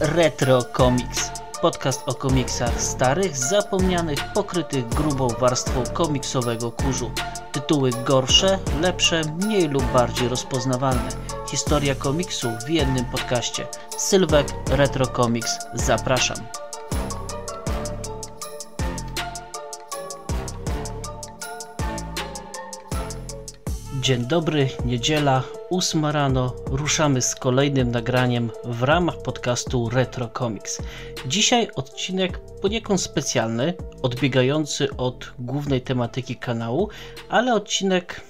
Retro Comics. Podcast o komiksach starych, zapomnianych, pokrytych grubą warstwą komiksowego kurzu. Tytuły gorsze, lepsze, mniej lub bardziej rozpoznawalne. Historia komiksu w jednym podcaście. Sylwek Retro Comics. Zapraszam. Dzień dobry, niedziela, 8 rano. Ruszamy z kolejnym nagraniem w ramach podcastu Retro Comics. Dzisiaj odcinek poniekąd specjalny, odbiegający od głównej tematyki kanału, ale odcinek,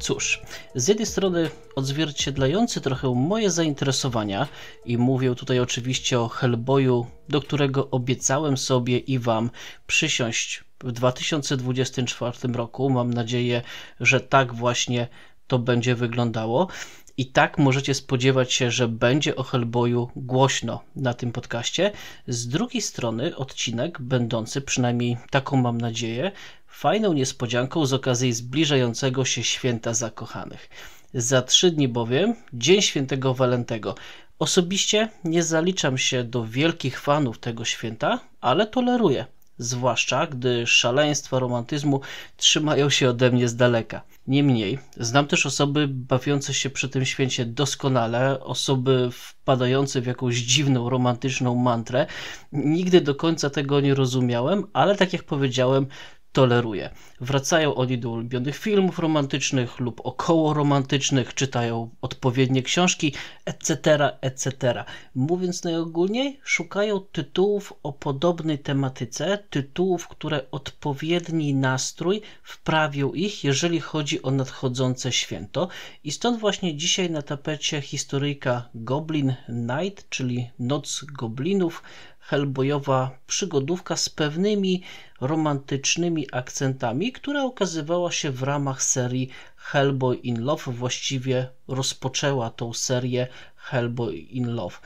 cóż, z jednej strony odzwierciedlający trochę moje zainteresowania i mówię tutaj oczywiście o Hellboyu, do którego obiecałem sobie i Wam przysiąść w 2024 roku. Mam nadzieję, że tak właśnie to będzie wyglądało. I tak możecie spodziewać się, że będzie o Hellboyu głośno na tym podcaście. Z drugiej strony, odcinek, będący przynajmniej taką mam nadzieję, fajną niespodzianką z okazji zbliżającego się święta zakochanych. Za trzy dni bowiem Dzień Świętego Walentego. Osobiście nie zaliczam się do wielkich fanów tego święta, ale toleruję zwłaszcza gdy szaleństwa romantyzmu trzymają się ode mnie z daleka. Niemniej, znam też osoby bawiące się przy tym święcie doskonale, osoby wpadające w jakąś dziwną, romantyczną mantrę. Nigdy do końca tego nie rozumiałem, ale tak jak powiedziałem, toleruje. Wracają oni do ulubionych filmów romantycznych lub około romantycznych, czytają odpowiednie książki, etc., etc. Mówiąc najogólniej, szukają tytułów o podobnej tematyce, tytułów, które odpowiedni nastrój wprawił ich, jeżeli chodzi o nadchodzące święto. I stąd właśnie dzisiaj na tapecie historyjka Goblin Night, czyli Noc Goblinów, hellboyowa przygodówka z pewnymi romantycznymi akcentami, która ukazywała się w ramach serii Hellboy in Love, właściwie rozpoczęła tą serię Hellboy in Love.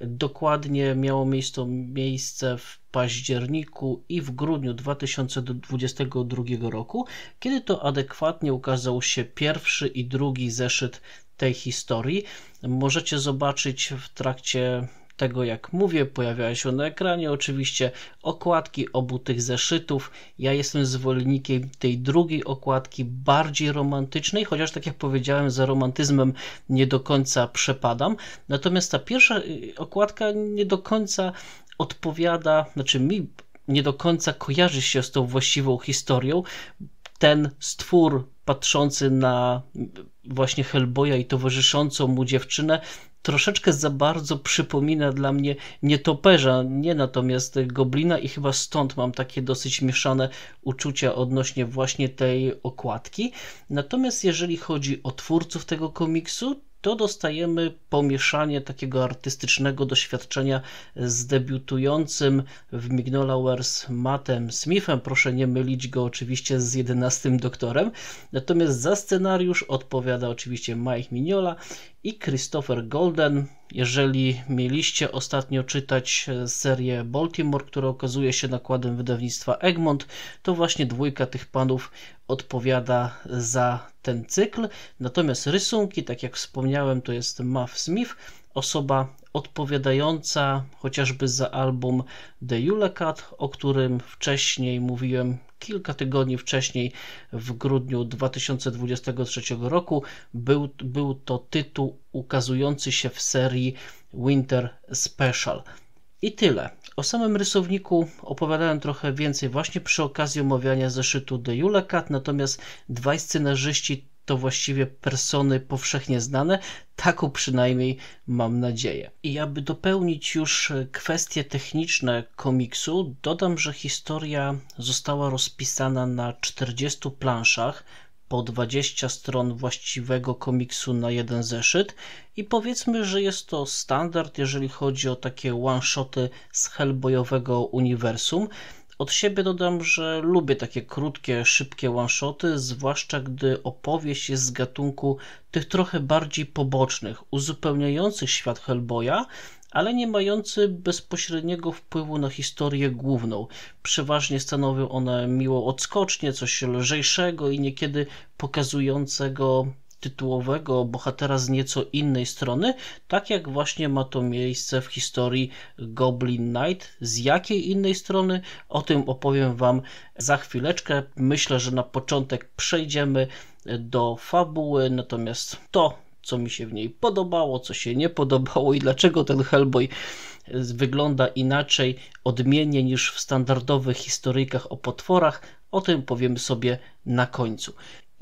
Dokładnie miało miejsce, miejsce w październiku i w grudniu 2022 roku, kiedy to adekwatnie ukazał się pierwszy i drugi zeszyt tej historii. Możecie zobaczyć w trakcie tego jak mówię, pojawiają się na ekranie oczywiście okładki obu tych zeszytów. Ja jestem zwolennikiem tej drugiej okładki, bardziej romantycznej, chociaż tak jak powiedziałem, za romantyzmem nie do końca przepadam. Natomiast ta pierwsza y, okładka nie do końca odpowiada, znaczy mi nie do końca kojarzy się z tą właściwą historią. Ten stwór patrzący na y, właśnie Hellboya i towarzyszącą mu dziewczynę troszeczkę za bardzo przypomina dla mnie nietoperza, nie natomiast goblina i chyba stąd mam takie dosyć mieszane uczucia odnośnie właśnie tej okładki. Natomiast jeżeli chodzi o twórców tego komiksu, to dostajemy pomieszanie takiego artystycznego doświadczenia z debiutującym w Mignolowers Mattem Smithem. Proszę nie mylić go oczywiście z 11 doktorem. Natomiast za scenariusz odpowiada oczywiście Mike Mignola i Christopher Golden. Jeżeli mieliście ostatnio czytać e, serię Baltimore, która okazuje się nakładem wydawnictwa Egmont, to właśnie dwójka tych panów odpowiada za ten cykl. Natomiast rysunki, tak jak wspomniałem, to jest Muff Smith, osoba odpowiadająca chociażby za album The Yule Cat, o którym wcześniej mówiłem kilka tygodni wcześniej, w grudniu 2023 roku. Był, był to tytuł ukazujący się w serii Winter Special. I tyle. O samym rysowniku opowiadałem trochę więcej właśnie przy okazji omawiania zeszytu The Julekat, natomiast dwaj scenarzyści to właściwie persony powszechnie znane. Taką przynajmniej mam nadzieję. I aby dopełnić już kwestie techniczne komiksu, dodam, że historia została rozpisana na 40 planszach, po 20 stron właściwego komiksu na jeden zeszyt i powiedzmy, że jest to standard, jeżeli chodzi o takie one-shoty z Hellboyowego uniwersum. Od siebie dodam, że lubię takie krótkie, szybkie one-shoty, zwłaszcza gdy opowieść jest z gatunku tych trochę bardziej pobocznych, uzupełniających świat Hellboya, ale nie mający bezpośredniego wpływu na historię główną. Przeważnie stanowią one miłą odskocznię, coś lżejszego i niekiedy pokazującego tytułowego bohatera z nieco innej strony, tak jak właśnie ma to miejsce w historii Goblin Knight. Z jakiej innej strony? O tym opowiem Wam za chwileczkę. Myślę, że na początek przejdziemy do fabuły, natomiast to, co mi się w niej podobało, co się nie podobało i dlaczego ten Hellboy wygląda inaczej, odmiennie niż w standardowych historyjkach o potworach, o tym powiemy sobie na końcu.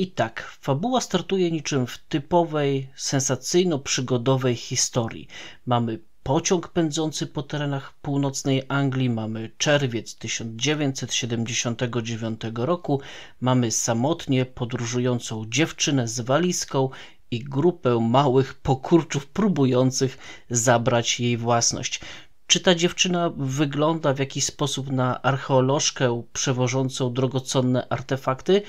I tak, fabuła startuje niczym w typowej, sensacyjno-przygodowej historii. Mamy pociąg pędzący po terenach północnej Anglii, mamy czerwiec 1979 roku, mamy samotnie podróżującą dziewczynę z walizką i grupę małych pokurczów próbujących zabrać jej własność. Czy ta dziewczyna wygląda w jakiś sposób na archeolożkę przewożącą drogocenne artefakty?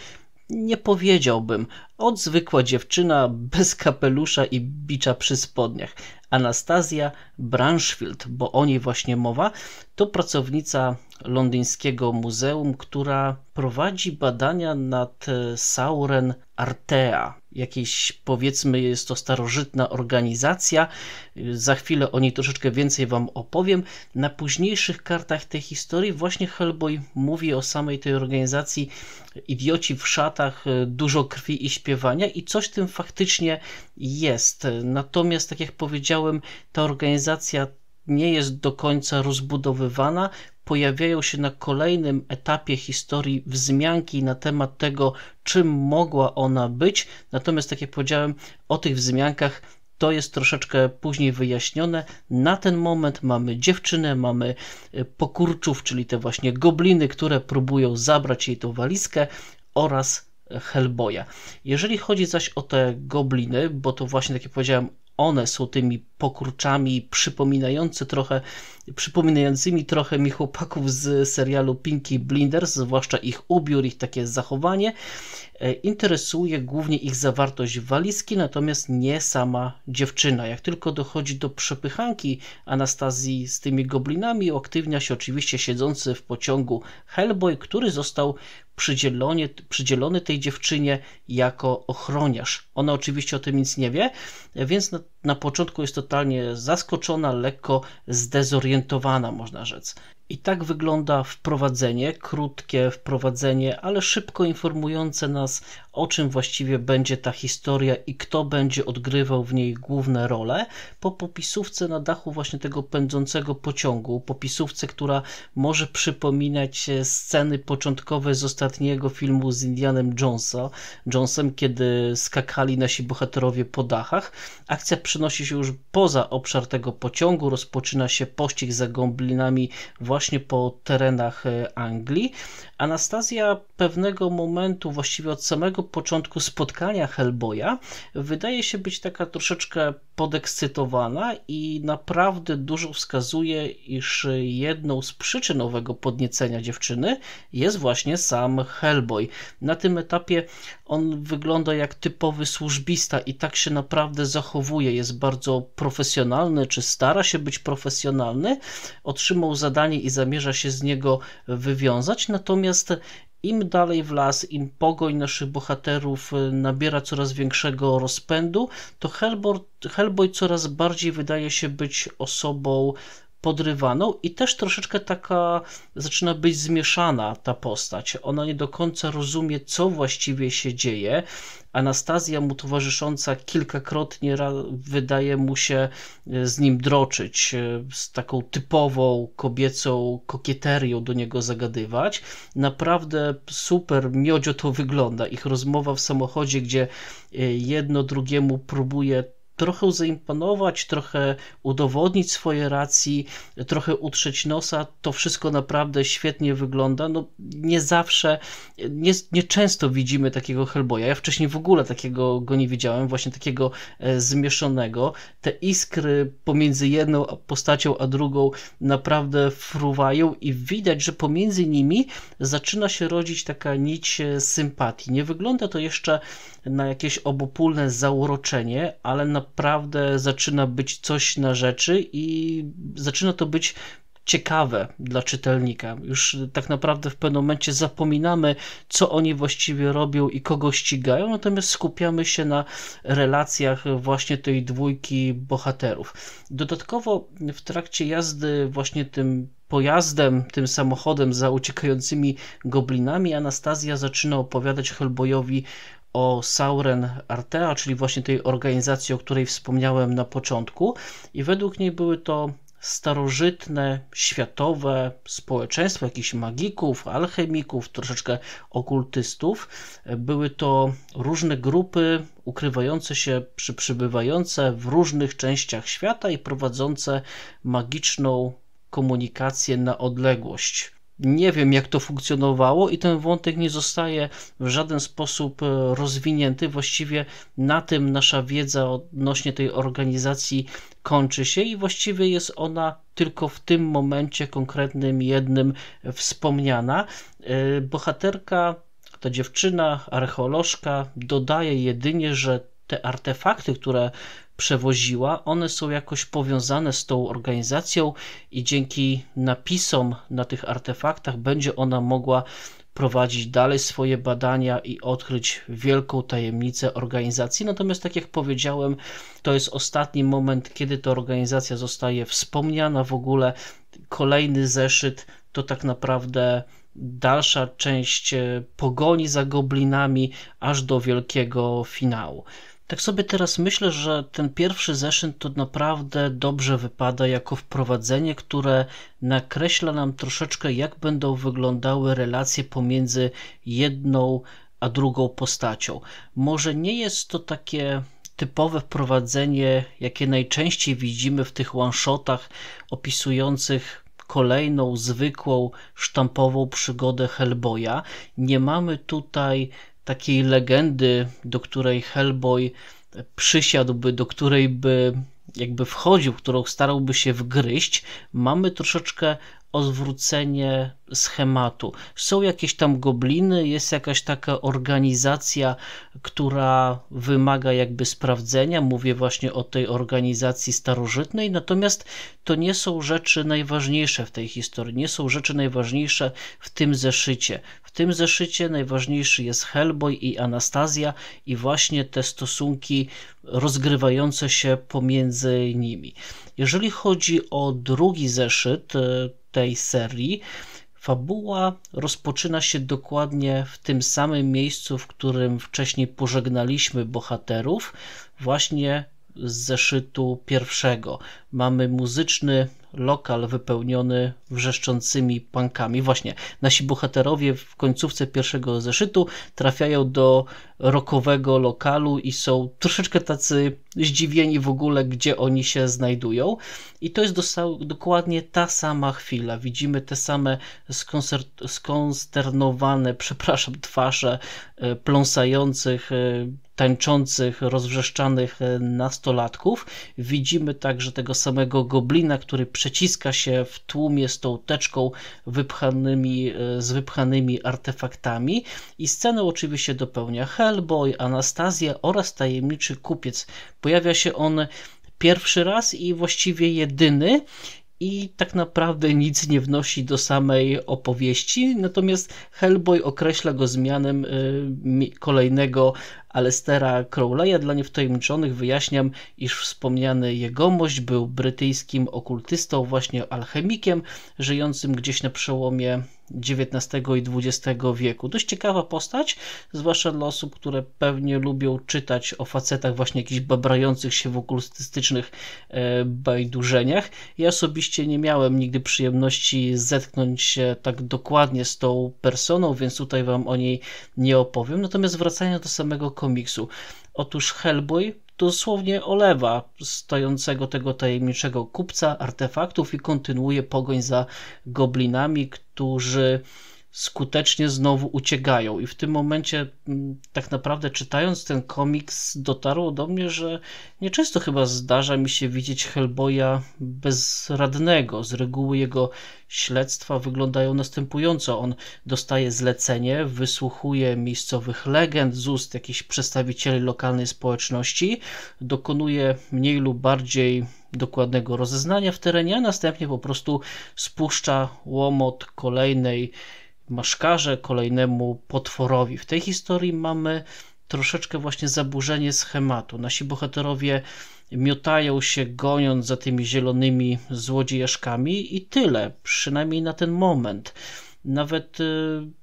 nie powiedziałbym. Od zwykła dziewczyna bez kapelusza i bicza przy spodniach. Anastazja Branchfield, bo o niej właśnie mowa, to pracownica londyńskiego muzeum, która prowadzi badania nad e, Sauren Artea, jakiejś powiedzmy jest to starożytna organizacja. Za chwilę o niej troszeczkę więcej wam opowiem. Na późniejszych kartach tej historii właśnie Hellboy mówi o samej tej organizacji idioci w szatach, e, dużo krwi i śpiewania i coś tym faktycznie jest. Natomiast tak jak powiedziałem, ta organizacja nie jest do końca rozbudowywana pojawiają się na kolejnym etapie historii wzmianki na temat tego, czym mogła ona być. Natomiast, tak jak powiedziałem, o tych wzmiankach to jest troszeczkę później wyjaśnione. Na ten moment mamy dziewczynę, mamy e, pokurczów, czyli te właśnie gobliny, które próbują zabrać jej tą walizkę oraz e, Hellboya. Jeżeli chodzi zaś o te gobliny, bo to właśnie, tak jak powiedziałem, one są tymi pokurczami przypominające trochę, przypominającymi trochę mi chłopaków z serialu Pinky Blinders, zwłaszcza ich ubiór, ich takie zachowanie. E, interesuje głównie ich zawartość walizki, natomiast nie sama dziewczyna. Jak tylko dochodzi do przepychanki Anastazji z tymi goblinami, aktywnia się oczywiście siedzący w pociągu Hellboy, który został przydzielony, przydzielony tej dziewczynie jako ochroniarz. Ona oczywiście o tym nic nie wie, więc na początku jest totalnie zaskoczona, lekko zdezorientowana, można rzec. I tak wygląda wprowadzenie, krótkie wprowadzenie, ale szybko informujące nas o czym właściwie będzie ta historia i kto będzie odgrywał w niej główne role, po popisówce na dachu właśnie tego pędzącego pociągu, popisówce, która może przypominać e, sceny początkowe z ostatniego filmu z Indianem Jonesa, Jonesem, kiedy skakali nasi bohaterowie po dachach. Akcja przenosi się już poza obszar tego pociągu, rozpoczyna się pościg za goblinami właśnie po terenach e, Anglii. Anastazja pewnego momentu, właściwie od samego samego początku spotkania Hellboya wydaje się być taka troszeczkę podekscytowana i naprawdę dużo wskazuje, iż jedną z przyczyn owego podniecenia dziewczyny jest właśnie sam Hellboy. Na tym etapie on wygląda jak typowy służbista i tak się naprawdę zachowuje. Jest bardzo profesjonalny, czy stara się być profesjonalny. Otrzymał zadanie i zamierza się z niego wywiązać, natomiast im dalej w las, im pogoń naszych bohaterów y, nabiera coraz większego rozpędu, to Hellboy, Hellboy coraz bardziej wydaje się być osobą podrywaną i też troszeczkę taka zaczyna być zmieszana ta postać. Ona nie do końca rozumie, co właściwie się dzieje. Anastazja mu towarzysząca kilkakrotnie wydaje mu się e, z nim droczyć, e, z taką typową kobiecą kokieterią do niego zagadywać. Naprawdę super miodzio to wygląda. Ich rozmowa w samochodzie, gdzie e, jedno drugiemu próbuje trochę zaimponować, trochę udowodnić swoje racji, trochę utrzeć nosa, to wszystko naprawdę świetnie wygląda. No, nie zawsze, nie, nie często widzimy takiego Hellboya. Ja wcześniej w ogóle takiego go nie widziałem, właśnie takiego e, zmieszonego. Te iskry pomiędzy jedną postacią a drugą naprawdę fruwają i widać, że pomiędzy nimi zaczyna się rodzić taka nić e, sympatii. Nie wygląda to jeszcze na jakieś obopólne zauroczenie, ale na naprawdę zaczyna być coś na rzeczy i zaczyna to być ciekawe dla czytelnika. Już tak naprawdę w pewnym momencie zapominamy, co oni właściwie robią i kogo ścigają, natomiast skupiamy się na relacjach właśnie tej dwójki bohaterów. Dodatkowo w trakcie jazdy właśnie tym pojazdem, tym samochodem za uciekającymi goblinami, Anastazja zaczyna opowiadać Hellboyowi o Sauren Artea, czyli właśnie tej organizacji, o której wspomniałem na początku. I według niej były to starożytne, światowe społeczeństwo jakichś magików, alchemików, troszeczkę okultystów. Były to różne grupy ukrywające się, przy, przybywające w różnych częściach świata i prowadzące magiczną komunikację na odległość nie wiem, jak to funkcjonowało, i ten wątek nie zostaje w żaden sposób e, rozwinięty. Właściwie na tym nasza wiedza odnośnie tej organizacji kończy się, i właściwie jest ona tylko w tym momencie konkretnym, jednym wspomniana. E, bohaterka, ta dziewczyna, archeolożka, dodaje jedynie, że te artefakty, które przewoziła, one są jakoś powiązane z tą organizacją i dzięki napisom na tych artefaktach będzie ona mogła prowadzić dalej swoje badania i odkryć wielką tajemnicę organizacji. Natomiast, tak jak powiedziałem, to jest ostatni moment, kiedy ta organizacja zostaje wspomniana w ogóle. Kolejny zeszyt to tak naprawdę dalsza część e, pogoni za goblinami aż do wielkiego finału. Tak sobie teraz myślę, że ten pierwszy zeszyt to naprawdę dobrze wypada jako wprowadzenie, które nakreśla nam troszeczkę, jak będą wyglądały relacje pomiędzy jedną a drugą postacią. Może nie jest to takie typowe wprowadzenie, jakie najczęściej widzimy w tych one-shotach opisujących kolejną, zwykłą, sztampową przygodę Hellboya. Nie mamy tutaj takiej legendy, do której Hellboy przysiadłby, do której by jakby wchodził, którą starałby się wgryźć, mamy troszeczkę odwrócenie schematu. Są jakieś tam gobliny, jest jakaś taka organizacja, która wymaga jakby sprawdzenia. Mówię właśnie o tej organizacji starożytnej, natomiast to nie są rzeczy najważniejsze w tej historii, nie są rzeczy najważniejsze w tym zeszycie. W tym zeszycie najważniejszy jest Hellboy i Anastazja i właśnie te stosunki rozgrywające się pomiędzy nimi. Jeżeli chodzi o drugi zeszyt e, tej serii, Fabuła rozpoczyna się dokładnie w tym samym miejscu, w którym wcześniej pożegnaliśmy bohaterów, właśnie z zeszytu pierwszego. Mamy muzyczny lokal wypełniony wrzeszczącymi pankami. Właśnie nasi bohaterowie w końcówce pierwszego zeszytu trafiają do rokowego lokalu i są troszeczkę tacy zdziwieni w ogóle, gdzie oni się znajdują. I to jest dokładnie ta sama chwila. Widzimy te same skonsternowane, przepraszam, twarze e, pląsających e, tańczących, rozwrzeszczanych e, nastolatków. Widzimy także tego samego goblina, który przeciska się w tłumie z tą teczką wypchanymi, z wypchanymi artefaktami. I scenę oczywiście dopełnia Hel, Hellboy, Anastazja oraz Tajemniczy Kupiec. Pojawia się on pierwszy raz i właściwie jedyny i tak naprawdę nic nie wnosi do samej opowieści. Natomiast Hellboy określa go zmianem y, kolejnego Alestera Crowleya. Dla niewtajemniczonych wyjaśniam, iż wspomniany jegomość był brytyjskim okultystą, właśnie alchemikiem, żyjącym gdzieś na przełomie XIX i XX wieku. Dość ciekawa postać, zwłaszcza dla osób, które pewnie lubią czytać o facetach właśnie jakichś babrających się w okultystycznych e, bajdurzeniach. Ja osobiście nie miałem nigdy przyjemności zetknąć się tak dokładnie z tą personą, więc tutaj wam o niej nie opowiem. Natomiast wracając do samego komiksu. Otóż Hellboy dosłownie olewa stojącego tego tajemniczego kupca artefaktów i kontynuuje pogoń za goblinami, którzy skutecznie znowu uciekają. I w tym momencie, mm, tak naprawdę czytając ten komiks, dotarło do mnie, że nieczęsto chyba zdarza mi się widzieć Hellboya bezradnego. Z reguły jego śledztwa wyglądają następująco. On dostaje zlecenie, wysłuchuje miejscowych legend z ust jakichś przedstawicieli lokalnej społeczności, dokonuje mniej lub bardziej dokładnego rozeznania w terenie, a następnie po prostu spuszcza łomot kolejnej maszkarze, kolejnemu potworowi. W tej historii mamy troszeczkę właśnie zaburzenie schematu. Nasi bohaterowie miotają się goniąc za tymi zielonymi złodziejaszkami i tyle, przynajmniej na ten moment. Nawet y,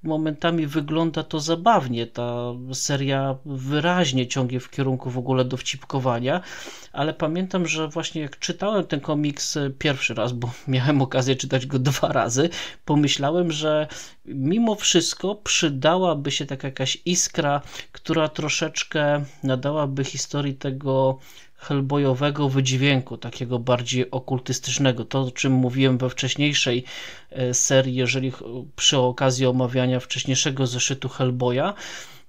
momentami wygląda to zabawnie. Ta seria wyraźnie ciągnie w kierunku w ogóle dowcipkowania, ale pamiętam, że właśnie jak czytałem ten komiks y, pierwszy raz, bo miałem okazję czytać go dwa razy, pomyślałem, że mimo wszystko przydałaby się taka jakaś iskra, która troszeczkę nadałaby historii tego hellboyowego wydźwięku, takiego bardziej okultystycznego. To, o czym mówiłem we wcześniejszej e, serii, jeżeli przy okazji omawiania wcześniejszego zeszytu Hellboya,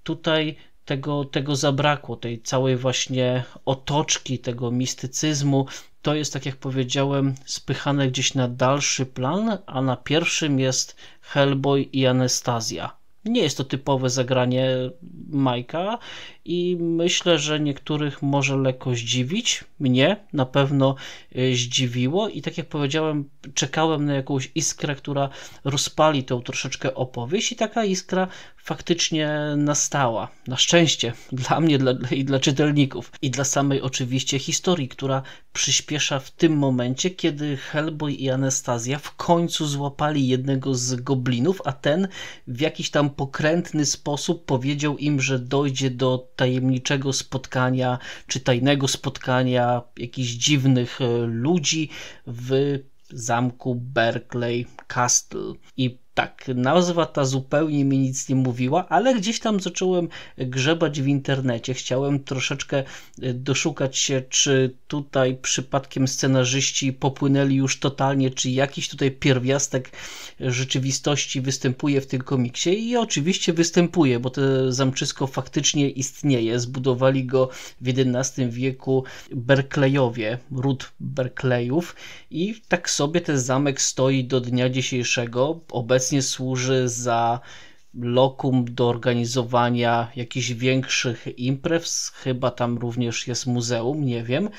tutaj tego, tego zabrakło, tej całej właśnie otoczki, tego mistycyzmu. To jest, tak jak powiedziałem, spychane gdzieś na dalszy plan, a na pierwszym jest Hellboy i Anestazja. Nie jest to typowe zagranie Majka i myślę, że niektórych może lekko zdziwić. Mnie na pewno y, zdziwiło i tak jak powiedziałem, czekałem na jakąś iskrę, która rozpali tą troszeczkę opowieść i taka iskra faktycznie nastała. Na szczęście dla mnie dla, i dla czytelników i dla samej oczywiście historii, która przyspiesza w tym momencie, kiedy Hellboy i Anastazja w końcu złapali jednego z goblinów, a ten w jakiś tam pokrętny sposób powiedział im, że dojdzie do tajemniczego spotkania, czy tajnego spotkania jakichś dziwnych e, ludzi w zamku Berkeley Castle. I tak, nazwa ta zupełnie mi nic nie mówiła, ale gdzieś tam zacząłem grzebać w internecie. Chciałem troszeczkę e, doszukać się, czy tutaj przypadkiem scenarzyści popłynęli już totalnie, czy jakiś tutaj pierwiastek rzeczywistości występuje w tym komiksie. I oczywiście występuje, bo to zamczysko faktycznie istnieje. Zbudowali go w XI wieku Berklejowie, ród Berklejów. I tak sobie ten zamek stoi do dnia dzisiejszego. Obecnie obecnie służy za lokum do organizowania jakichś większych imprez, chyba tam również jest muzeum, nie wiem.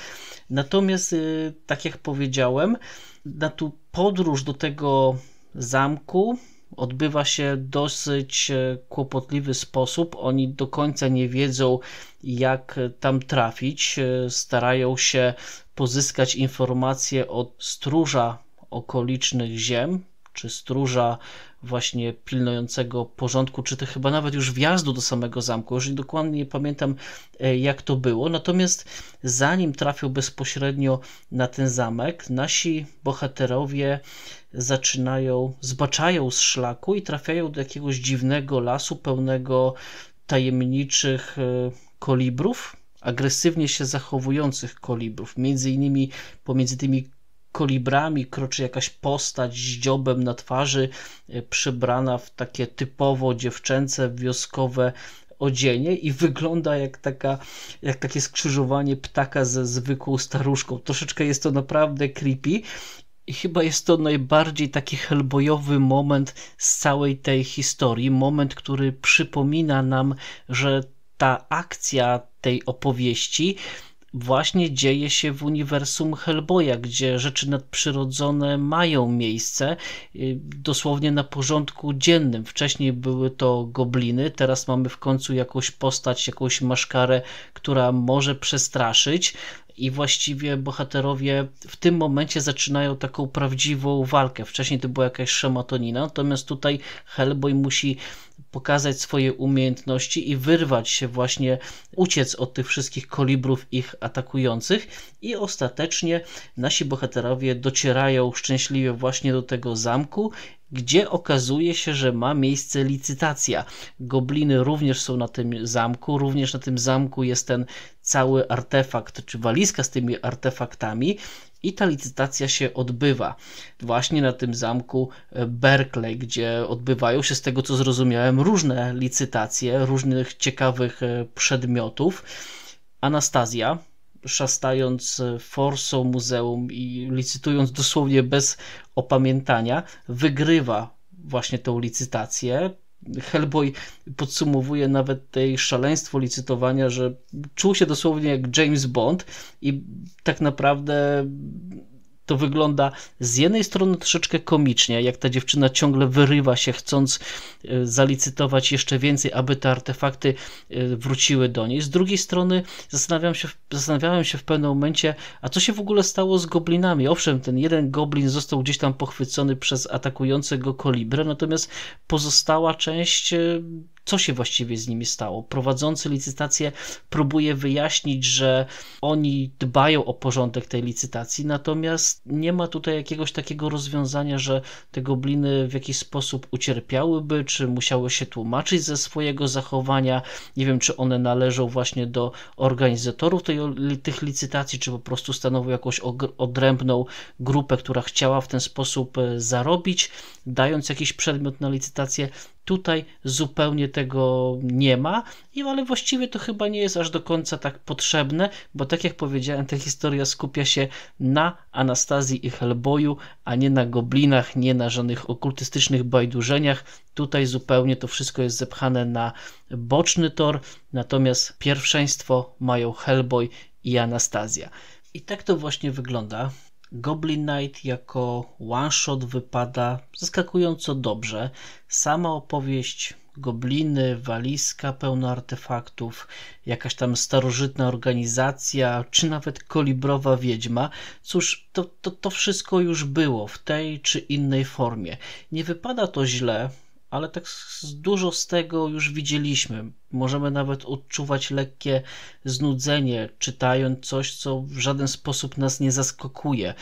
Natomiast, y, tak jak powiedziałem, na tu podróż do tego zamku odbywa się dosyć e, kłopotliwy sposób. Oni do końca nie wiedzą, jak tam trafić. E, starają się pozyskać informacje od stróża okolicznych ziem, czy stróża właśnie pilnującego porządku, czy to chyba nawet już wjazdu do samego zamku, już dokładnie nie pamiętam e, jak to było. Natomiast zanim trafił bezpośrednio na ten zamek, nasi bohaterowie zaczynają, zbaczają z szlaku i trafiają do jakiegoś dziwnego lasu pełnego tajemniczych e, kolibrów, agresywnie się zachowujących kolibrów, między innymi pomiędzy tymi kolibrami kroczy jakaś postać z dziobem na twarzy, e, przebrana w takie typowo dziewczęce, wioskowe odzienie i wygląda jak, taka, jak takie skrzyżowanie ptaka ze zwykłą staruszką. Troszeczkę jest to naprawdę creepy i chyba jest to najbardziej taki helbojowy moment z całej tej historii. Moment, który przypomina nam, że ta akcja tej opowieści właśnie dzieje się w uniwersum Hellboya, gdzie rzeczy nadprzyrodzone mają miejsce y, dosłownie na porządku dziennym. Wcześniej były to gobliny, teraz mamy w końcu jakąś postać, jakąś maszkarę, która może przestraszyć i właściwie bohaterowie w tym momencie zaczynają taką prawdziwą walkę. Wcześniej to była jakaś szematonina, natomiast tutaj Hellboy musi pokazać swoje umiejętności i wyrwać się właśnie, uciec od tych wszystkich kolibrów ich atakujących i ostatecznie nasi bohaterowie docierają szczęśliwie właśnie do tego zamku, gdzie okazuje się, że ma miejsce licytacja. Gobliny również są na tym zamku, również na tym zamku jest ten cały artefakt czy walizka z tymi artefaktami i ta licytacja się odbywa właśnie na tym zamku e, Berkeley, gdzie odbywają się, z tego co zrozumiałem, różne licytacje różnych ciekawych e, przedmiotów. Anastazja, szastając e, forsą muzeum i licytując dosłownie bez opamiętania, wygrywa właśnie tą licytację. Hellboy podsumowuje nawet tej szaleństwo licytowania, że czuł się dosłownie jak James Bond i tak naprawdę to wygląda z jednej strony troszeczkę komicznie, jak ta dziewczyna ciągle wyrywa się, chcąc e, zalicytować jeszcze więcej, aby te artefakty e, wróciły do niej. Z drugiej strony zastanawiam się, zastanawiałem się w pewnym momencie, a co się w ogóle stało z goblinami? Owszem, ten jeden goblin został gdzieś tam pochwycony przez atakującego kolibrę, natomiast pozostała część e, co się właściwie z nimi stało. Prowadzący licytację próbuje wyjaśnić, że oni dbają o porządek tej licytacji, natomiast nie ma tutaj jakiegoś takiego rozwiązania, że te gobliny w jakiś sposób ucierpiałyby, czy musiały się tłumaczyć ze swojego zachowania. Nie wiem, czy one należą właśnie do organizatorów tej, tych licytacji, czy po prostu stanowią jakąś odrębną grupę, która chciała w ten sposób e, zarobić, dając jakiś przedmiot na licytację. Tutaj zupełnie tego nie ma, i, ale właściwie to chyba nie jest aż do końca tak potrzebne, bo tak jak powiedziałem, ta historia skupia się na Anastazji i Hellboyu, a nie na goblinach, nie na żadnych okultystycznych bajdurzeniach. Tutaj zupełnie to wszystko jest zepchane na boczny tor, natomiast pierwszeństwo mają Hellboy i Anastazja. I tak to właśnie wygląda. Goblin Knight jako one-shot wypada zaskakująco dobrze. Sama opowieść gobliny, walizka pełna artefaktów, jakaś tam starożytna organizacja, czy nawet kolibrowa wiedźma. Cóż, to, to, to wszystko już było w tej czy innej formie. Nie wypada to źle, ale tak dużo z tego już widzieliśmy. Możemy nawet odczuwać lekkie znudzenie, czytając coś, co w żaden sposób nas nie zaskakuje.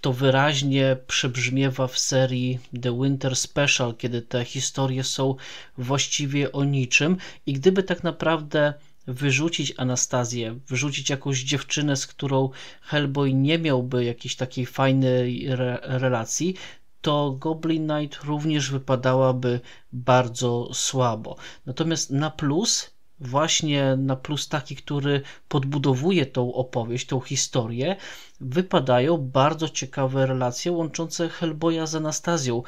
To wyraźnie przebrzmiewa w serii The Winter Special, kiedy te historie są właściwie o niczym, i gdyby tak naprawdę wyrzucić Anastazję, wyrzucić jakąś dziewczynę, z którą Hellboy nie miałby jakiejś takiej fajnej re relacji, to Goblin Knight również wypadałaby bardzo słabo. Natomiast na plus, właśnie na plus taki, który podbudowuje tą opowieść, tą historię, wypadają bardzo ciekawe relacje łączące Hellboya z Anastazją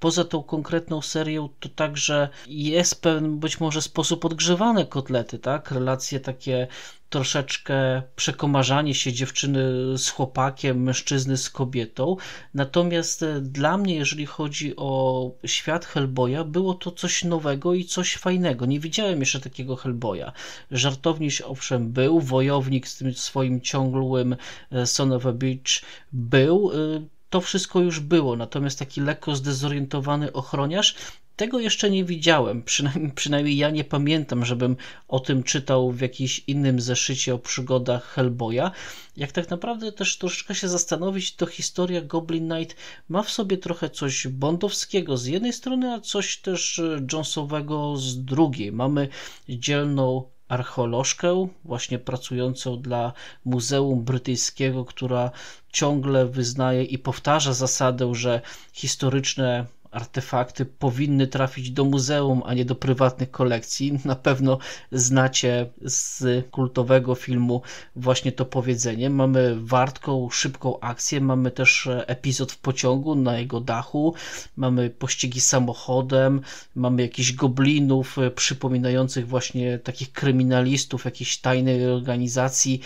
poza tą konkretną serią, to także jest pewien być może sposób odgrzewane kotlety, tak? Relacje takie troszeczkę przekomarzanie się dziewczyny z chłopakiem, mężczyzny z kobietą. Natomiast e, dla mnie, jeżeli chodzi o świat Hellboya, było to coś nowego i coś fajnego. Nie widziałem jeszcze takiego Hellboya. Żartowniś owszem był, wojownik z tym swoim ciągłym e, Son of a Beach był, e, to wszystko już było, natomiast taki lekko zdezorientowany ochroniarz tego jeszcze nie widziałem, przynajmniej, przynajmniej, ja nie pamiętam, żebym o tym czytał w jakimś innym zeszycie o przygodach Hellboya. Jak tak naprawdę też troszeczkę się zastanowić, to historia Goblin Knight ma w sobie trochę coś bondowskiego z jednej strony, a coś też e, Jonesowego z drugiej. Mamy dzielną archeolożkę, właśnie pracującą dla Muzeum Brytyjskiego, która ciągle wyznaje i powtarza zasadę, że historyczne artefakty powinny trafić do muzeum, a nie do prywatnych kolekcji. Na pewno znacie z kultowego filmu właśnie to powiedzenie. Mamy wartką, szybką akcję, mamy też epizod w pociągu na jego dachu, mamy pościgi samochodem, mamy jakichś goblinów przypominających właśnie takich kryminalistów jakiejś tajnej organizacji,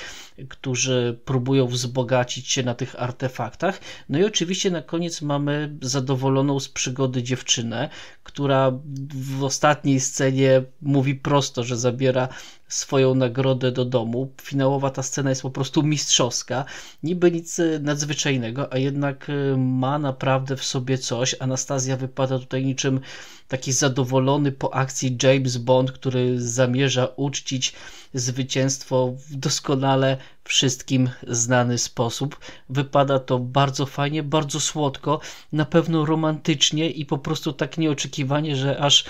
którzy próbują wzbogacić się na tych artefaktach. No i oczywiście na koniec mamy zadowoloną z przygody przygody dziewczynę, która w ostatniej scenie mówi prosto, że zabiera swoją nagrodę do domu. Finałowa ta scena jest po prostu mistrzowska. Niby nic e, nadzwyczajnego, a jednak e, ma naprawdę w sobie coś. Anastazja wypada tutaj niczym taki zadowolony po akcji James Bond, który zamierza uczcić zwycięstwo w doskonale wszystkim znany sposób. Wypada to bardzo fajnie, bardzo słodko, na pewno romantycznie i po prostu tak nieoczekiwanie, że aż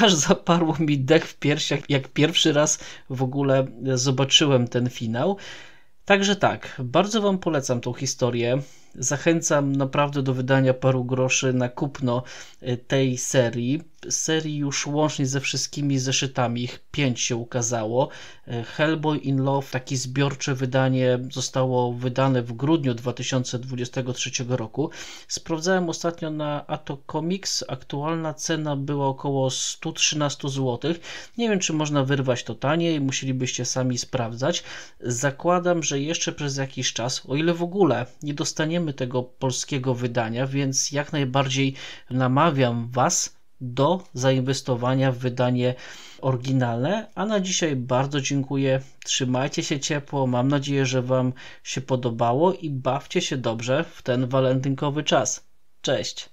aż zaparło mi dech w piersiach, jak pierwszy raz w ogóle zobaczyłem ten finał. Także tak, bardzo Wam polecam tą historię. Zachęcam naprawdę do wydania paru groszy na kupno e, tej serii serii już łącznie ze wszystkimi zeszytami, ich pięć się ukazało. E, Hellboy in Love, takie zbiorcze wydanie zostało wydane w grudniu 2023 roku. Sprawdzałem ostatnio na Ato Comics, aktualna cena była około 113 zł. Nie wiem, czy można wyrwać to taniej, musielibyście sami sprawdzać. Zakładam, że jeszcze przez jakiś czas, o ile w ogóle nie dostaniemy tego polskiego wydania, więc jak najbardziej namawiam Was, do zainwestowania w wydanie oryginalne. A na dzisiaj bardzo dziękuję. Trzymajcie się ciepło. Mam nadzieję, że Wam się podobało i bawcie się dobrze w ten walentynkowy czas. Cześć!